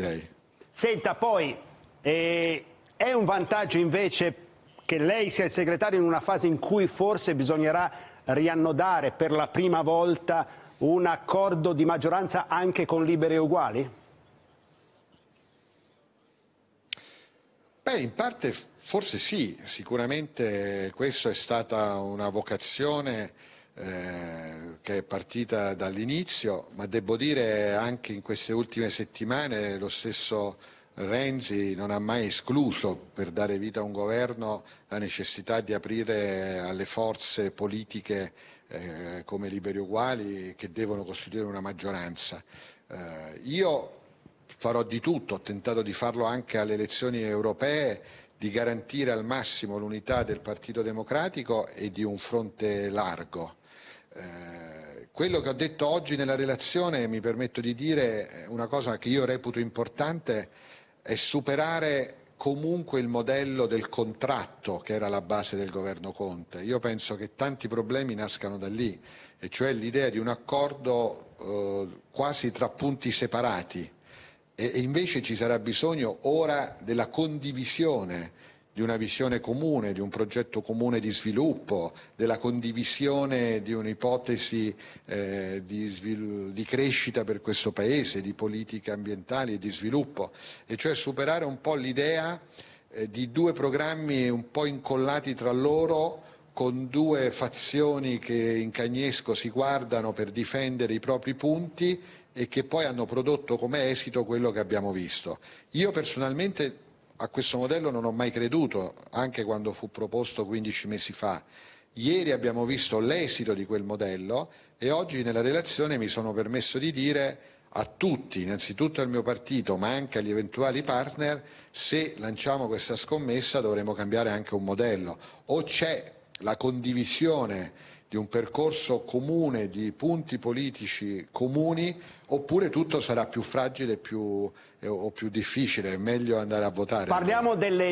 direi. Senta, poi eh, è un vantaggio invece che lei sia il segretario in una fase in cui forse bisognerà riannodare per la prima volta un accordo di maggioranza anche con liberi e uguali? Beh, in parte forse sì, sicuramente questa è stata una vocazione eh, che è partita dall'inizio, ma devo dire anche in queste ultime settimane lo stesso Renzi non ha mai escluso per dare vita a un governo la necessità di aprire alle forze politiche eh, come liberi uguali che devono costituire una maggioranza. Eh, io farò di tutto, ho tentato di farlo anche alle elezioni europee di garantire al massimo l'unità del Partito Democratico e di un fronte largo. Eh, quello che ho detto oggi nella relazione, mi permetto di dire eh, una cosa che io reputo importante, è superare comunque il modello del contratto che era la base del governo Conte. Io penso che tanti problemi nascano da lì, e cioè l'idea di un accordo eh, quasi tra punti separati e invece ci sarà bisogno ora della condivisione di una visione comune, di un progetto comune di sviluppo, della condivisione di un'ipotesi eh, di, svil- di, crescita per questo Paese, di politiche ambientali e di sviluppo, e cioè superare un po' l'idea eh, di due programmi un po' incollati tra loro con due fazioni che in cagnesco si guardano per difendere i propri punti e che poi hanno prodotto come esito quello che abbiamo visto. Io personalmente a questo modello non ho mai creduto, anche quando fu proposto 15 mesi fa. Ieri abbiamo visto l'esito di quel modello e oggi nella relazione mi sono permesso di dire a tutti, innanzitutto al mio partito, ma anche agli eventuali partner, se lanciamo questa scommessa dovremo cambiare anche un modello. O c'è la condivisione di un percorso comune, di punti politici comuni, oppure tutto sarà più fragile più, eh, o più difficile, è meglio andare a votare. Parliamo delle